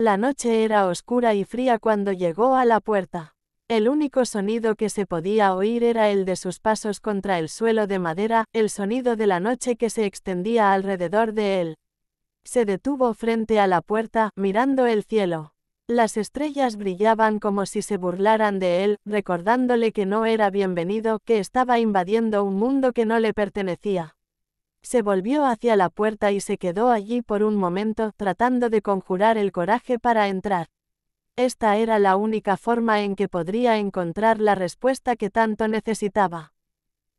La noche era oscura y fría cuando llegó a la puerta. El único sonido que se podía oír era el de sus pasos contra el suelo de madera, el sonido de la noche que se extendía alrededor de él. Se detuvo frente a la puerta, mirando el cielo. Las estrellas brillaban como si se burlaran de él, recordándole que no era bienvenido, que estaba invadiendo un mundo que no le pertenecía se volvió hacia la puerta y se quedó allí por un momento tratando de conjurar el coraje para entrar. Esta era la única forma en que podría encontrar la respuesta que tanto necesitaba.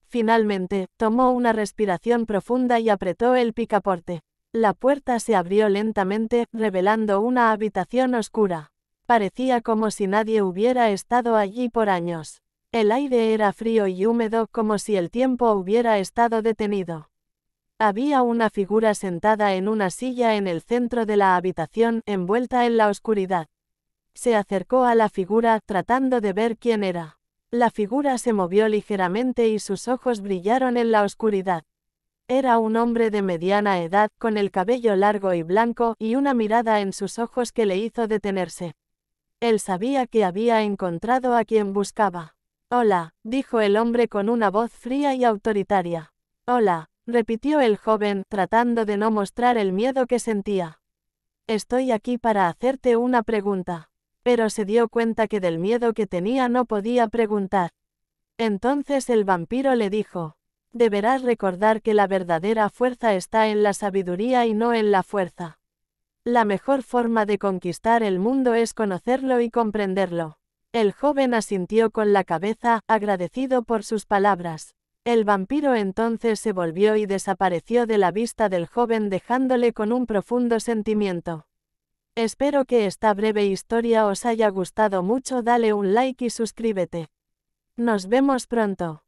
Finalmente, tomó una respiración profunda y apretó el picaporte. La puerta se abrió lentamente, revelando una habitación oscura. Parecía como si nadie hubiera estado allí por años. El aire era frío y húmedo como si el tiempo hubiera estado detenido. Había una figura sentada en una silla en el centro de la habitación, envuelta en la oscuridad. Se acercó a la figura, tratando de ver quién era. La figura se movió ligeramente y sus ojos brillaron en la oscuridad. Era un hombre de mediana edad, con el cabello largo y blanco, y una mirada en sus ojos que le hizo detenerse. Él sabía que había encontrado a quien buscaba. Hola, dijo el hombre con una voz fría y autoritaria. Hola, repitió el joven, tratando de no mostrar el miedo que sentía. Estoy aquí para hacerte una pregunta. Pero se dio cuenta que del miedo que tenía no podía preguntar. Entonces el vampiro le dijo, deberás recordar que la verdadera fuerza está en la sabiduría y no en la fuerza. La mejor forma de conquistar el mundo es conocerlo y comprenderlo. El joven asintió con la cabeza, agradecido por sus palabras. El vampiro entonces se volvió y desapareció de la vista del joven dejándole con un profundo sentimiento. Espero que esta breve historia os haya gustado mucho, dale un like y suscríbete. Nos vemos pronto.